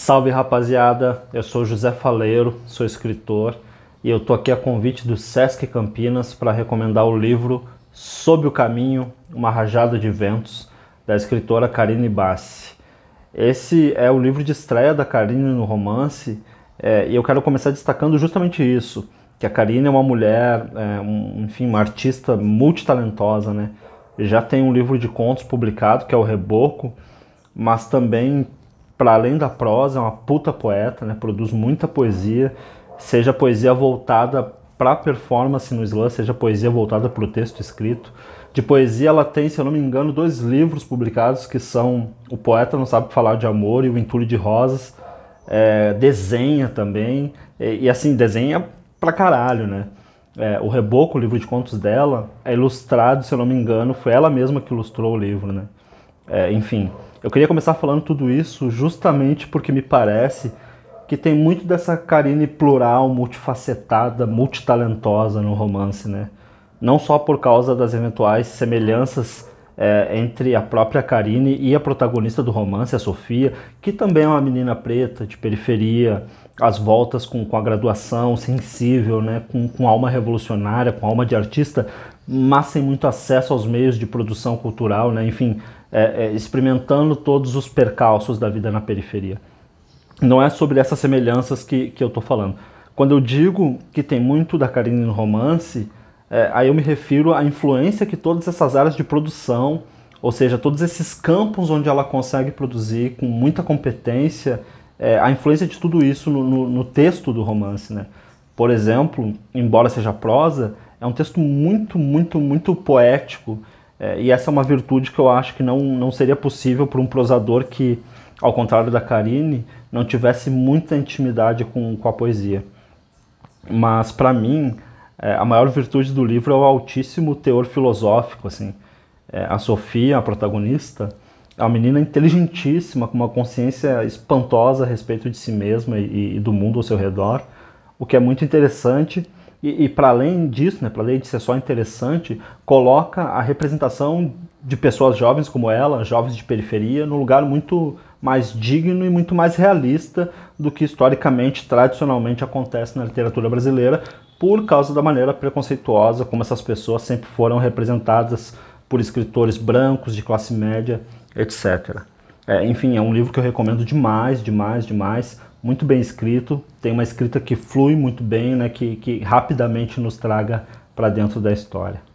Salve rapaziada, eu sou José Faleiro, sou escritor e eu tô aqui a convite do Sesc Campinas para recomendar o livro Sob o Caminho, Uma Rajada de Ventos, da escritora Karine Bassi. Esse é o livro de estreia da Karine no romance é, e eu quero começar destacando justamente isso, que a Karine é uma mulher, é, um, enfim, uma artista multitalentosa, né? Já tem um livro de contos publicado, que é o Reboco, mas também para além da prosa, é uma puta poeta, né? Produz muita poesia, seja poesia voltada para performance no slam, seja poesia voltada para o texto escrito. De poesia, ela tem, se eu não me engano, dois livros publicados que são O Poeta Não Sabe Falar de Amor e O Entulho de Rosas. É, desenha também, e, e, assim, desenha pra caralho, né? É, o Reboco, o livro de contos dela, é ilustrado, se eu não me engano, foi ela mesma que ilustrou o livro, né? É, enfim, eu queria começar falando tudo isso justamente porque me parece que tem muito dessa Karine plural, multifacetada, multitalentosa no romance, né? Não só por causa das eventuais semelhanças é, entre a própria Karine e a protagonista do romance, a Sofia, que também é uma menina preta, de periferia, às voltas com, com a graduação, sensível, né, com, com alma revolucionária, com alma de artista, mas sem muito acesso aos meios de produção cultural, né, enfim, é, é, experimentando todos os percalços da vida na periferia. Não é sobre essas semelhanças que, que eu estou falando. Quando eu digo que tem muito da Karine no romance, é, aí eu me refiro à influência que todas essas áreas de produção, ou seja, todos esses campos onde ela consegue produzir com muita competência, é, a influência de tudo isso no, no, no texto do romance, né? Por exemplo, embora seja prosa, é um texto muito, muito, muito poético. É, e essa é uma virtude que eu acho que não, não seria possível para um prosador que, ao contrário da Karine, não tivesse muita intimidade com, com a poesia. Mas, para mim, é, a maior virtude do livro é o altíssimo teor filosófico, assim. É, a Sofia, a protagonista, é uma menina inteligentíssima, com uma consciência espantosa a respeito de si mesma e, e do mundo ao seu redor, o que é muito interessante. E, e para além disso, né, para além de ser só interessante, coloca a representação de pessoas jovens como ela, jovens de periferia, num lugar muito mais digno e muito mais realista do que historicamente, tradicionalmente acontece na literatura brasileira, por causa da maneira preconceituosa como essas pessoas sempre foram representadas por escritores brancos de classe média, etc. É, enfim, é um livro que eu recomendo demais, demais, demais. Muito bem escrito, tem uma escrita que flui muito bem, né, que, que rapidamente nos traga para dentro da história.